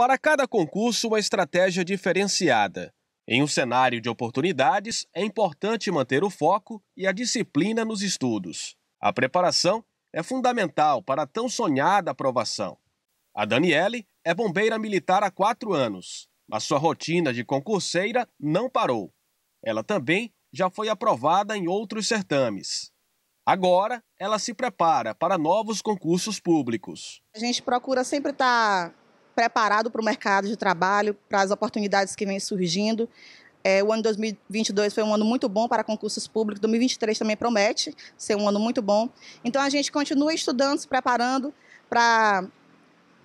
Para cada concurso, uma estratégia diferenciada. Em um cenário de oportunidades, é importante manter o foco e a disciplina nos estudos. A preparação é fundamental para a tão sonhada aprovação. A Daniele é bombeira militar há quatro anos, mas sua rotina de concurseira não parou. Ela também já foi aprovada em outros certames. Agora, ela se prepara para novos concursos públicos. A gente procura sempre estar tá preparado para o mercado de trabalho, para as oportunidades que vêm surgindo. É, o ano de 2022 foi um ano muito bom para concursos públicos, 2023 também promete ser um ano muito bom. Então, a gente continua estudando, se preparando para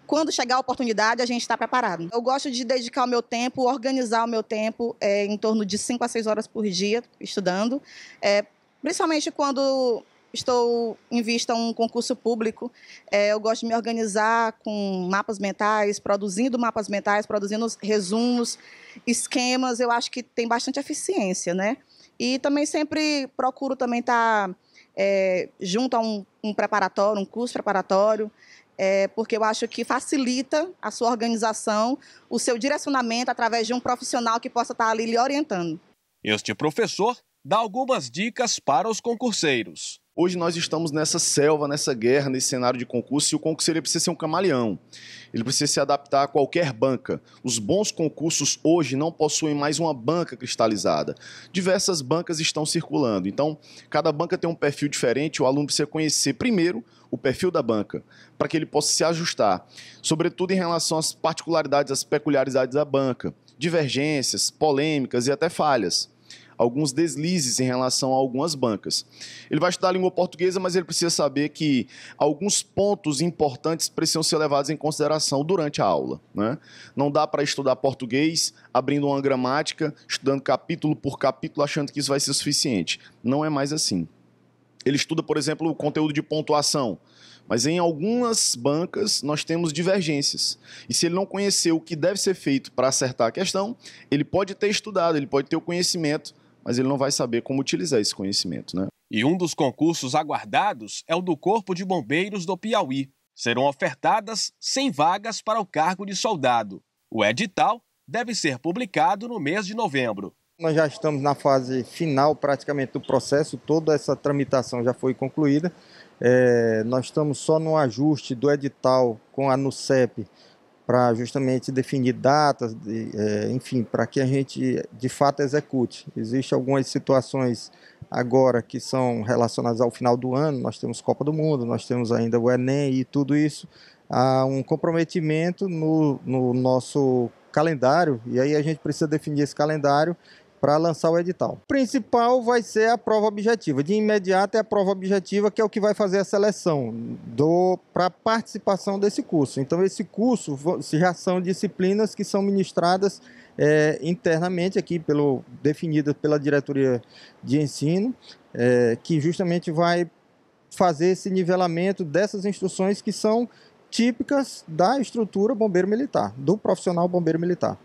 quando chegar a oportunidade, a gente está preparado. Eu gosto de dedicar o meu tempo, organizar o meu tempo é, em torno de 5 a 6 horas por dia estudando, é, principalmente quando estou em vista a um concurso público. É, eu gosto de me organizar com mapas mentais, produzindo mapas mentais, produzindo resumos, esquemas. Eu acho que tem bastante eficiência, né? E também sempre procuro também estar tá, é, junto a um, um, preparatório, um curso preparatório, é, porque eu acho que facilita a sua organização, o seu direcionamento através de um profissional que possa estar tá ali lhe orientando. Este professor dá algumas dicas para os concurseiros. Hoje nós estamos nessa selva, nessa guerra, nesse cenário de concurso, e o ele precisa ser um camaleão. Ele precisa se adaptar a qualquer banca. Os bons concursos hoje não possuem mais uma banca cristalizada. Diversas bancas estão circulando. Então, cada banca tem um perfil diferente, o aluno precisa conhecer primeiro o perfil da banca, para que ele possa se ajustar, sobretudo em relação às particularidades, às peculiaridades da banca, divergências, polêmicas e até falhas alguns deslizes em relação a algumas bancas. Ele vai estudar a língua portuguesa, mas ele precisa saber que alguns pontos importantes precisam ser levados em consideração durante a aula. Né? Não dá para estudar português abrindo uma gramática, estudando capítulo por capítulo, achando que isso vai ser suficiente. Não é mais assim. Ele estuda, por exemplo, o conteúdo de pontuação. Mas em algumas bancas nós temos divergências. E se ele não conhecer o que deve ser feito para acertar a questão, ele pode ter estudado, ele pode ter o conhecimento, mas ele não vai saber como utilizar esse conhecimento, né? E um dos concursos aguardados é o do Corpo de Bombeiros do Piauí. Serão ofertadas 100 vagas para o cargo de soldado. O edital deve ser publicado no mês de novembro. Nós já estamos na fase final praticamente do processo, toda essa tramitação já foi concluída. É, nós estamos só no ajuste do edital com a NUCEP para justamente definir datas, de, é, enfim, para que a gente de fato execute. Existem algumas situações agora que são relacionadas ao final do ano, nós temos Copa do Mundo, nós temos ainda o Enem e tudo isso, há um comprometimento no, no nosso calendário, e aí a gente precisa definir esse calendário para lançar o edital. Principal vai ser a prova objetiva. De imediato é a prova objetiva que é o que vai fazer a seleção do para participação desse curso. Então esse curso já são disciplinas que são ministradas é, internamente aqui pelo definida pela diretoria de ensino, é, que justamente vai fazer esse nivelamento dessas instruções que são típicas da estrutura bombeiro militar, do profissional bombeiro militar.